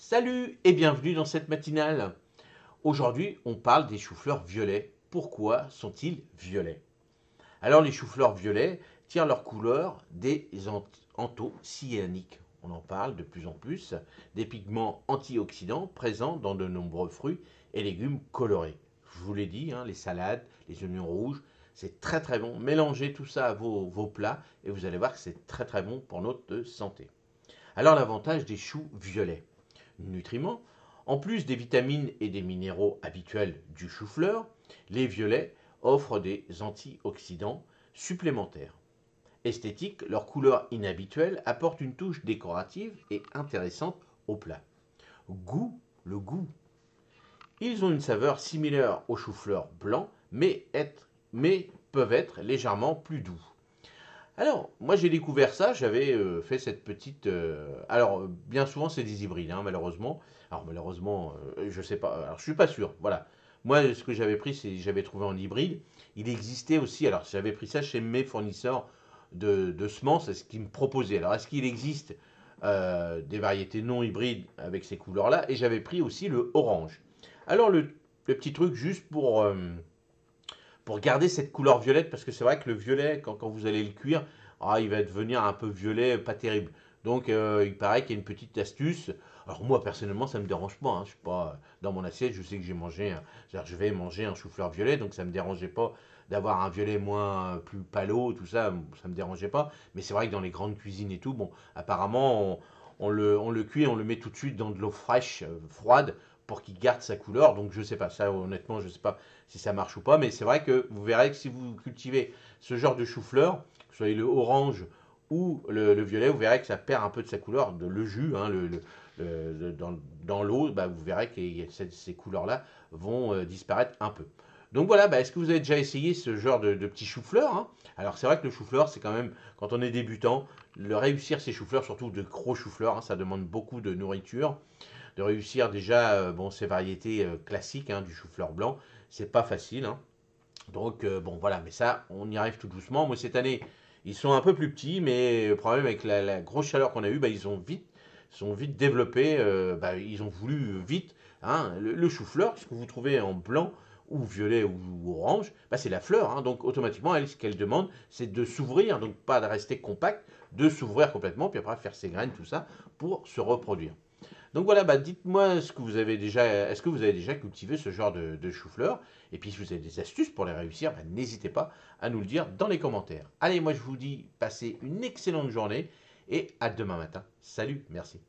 Salut et bienvenue dans cette matinale. Aujourd'hui, on parle des choux-fleurs violets. Pourquoi sont-ils violets Alors, les choux-fleurs violets tirent leur couleur des anthocyaniques. On en parle de plus en plus, des pigments antioxydants présents dans de nombreux fruits et légumes colorés. Je vous l'ai dit, hein, les salades, les oignons rouges, c'est très très bon. Mélangez tout ça à vos, plats et vous allez voir que c'est très très bon pour notre santé. Alors l'avantage des choux violets nutriments, en plus des vitamines et des minéraux habituels du chou-fleur, les violets offrent des antioxydants supplémentaires. Esthétique, leur couleur inhabituelle apporte une touche décorative et intéressante au plat. Goût, le goût. Ils ont une saveur similaire au chou-fleur blanc, mais, mais peuvent être légèrement plus doux. Alors, moi j'ai découvert ça, j'avais euh, fait cette petite... Euh, alors, euh, bien souvent c'est des hybrides, hein, malheureusement. Alors malheureusement, je je sais pas, alors je suis pas sûr, voilà. Moi, ce que j'avais pris, c'est j'avais trouvé en hybride. Il existait aussi, alors j'avais pris ça chez mes fournisseurs de, de semences, ce qu'ils me proposaient. Alors, est-ce qu'il existe des variétés non hybrides avec ces couleurs-là Et j'avais pris aussi le orange. Alors, le, petit truc, juste pour pour garder cette couleur violette, parce que c'est vrai que le violet, quand, vous allez le cuire, ah, il va devenir un peu violet, pas terrible. Donc euh, il paraît qu'il y a une petite astuce. Alors moi personnellement ça me dérange pas. Hein. Je suis pas dans mon assiette. Je sais que j'ai mangé. je vais manger un chou-fleur violet, donc ça me dérangeait pas d'avoir un violet moins euh, plus palo, tout ça, ça me dérangeait pas. Mais c'est vrai que dans les grandes cuisines et tout, bon, apparemment on, le, on le cuit, on le met tout de suite dans de l'eau fraîche, euh, froide, pour qu'il garde sa couleur. Donc je sais pas, ça honnêtement, je sais pas si ça marche ou pas, mais c'est vrai que vous verrez que si vous cultivez ce genre de chou-fleur, que ce soit le orange ou le, violet, vous verrez que ça perd un peu de sa couleur, de le jus, hein, le, dans, l'eau, bah, vous verrez que ces, couleurs-là vont euh, disparaître un peu. Donc voilà, bah, est-ce que vous avez déjà essayé ce genre de, petits petit chou fleurs hein Alors c'est vrai que le chou-fleur, c'est quand même, quand on est débutant, le réussir ces chou-fleurs, surtout de gros chou-fleurs, hein, ça demande beaucoup de nourriture de réussir déjà euh, bon, ces variétés euh, classiques hein, du chou-fleur blanc. C'est pas facile. Hein. Donc, euh, bon, voilà, mais ça, on y arrive tout doucement. Moi, cette année, ils sont un peu plus petits, mais le problème avec la, grosse chaleur qu'on a eue, bah, ils ont vite, sont vite développés. bah, ils ont voulu vite. Hein. le, chou-fleur, ce que vous trouvez en blanc ou violet ou, orange, bah, c'est la fleur. donc automatiquement, elle, ce qu'elle demande, c'est de s'ouvrir, donc pas de rester compact, de s'ouvrir complètement, puis après faire ses graines, tout ça, pour se reproduire. Donc voilà, bah dites-moi ce que vous avez déjà, est-ce que vous avez déjà cultivé ce genre de, chou-fleur Et puis si vous avez des astuces pour les réussir, bah, n'hésitez pas à nous le dire dans les commentaires. Allez, moi je vous dis, passez une excellente journée et à demain matin. Salut, merci.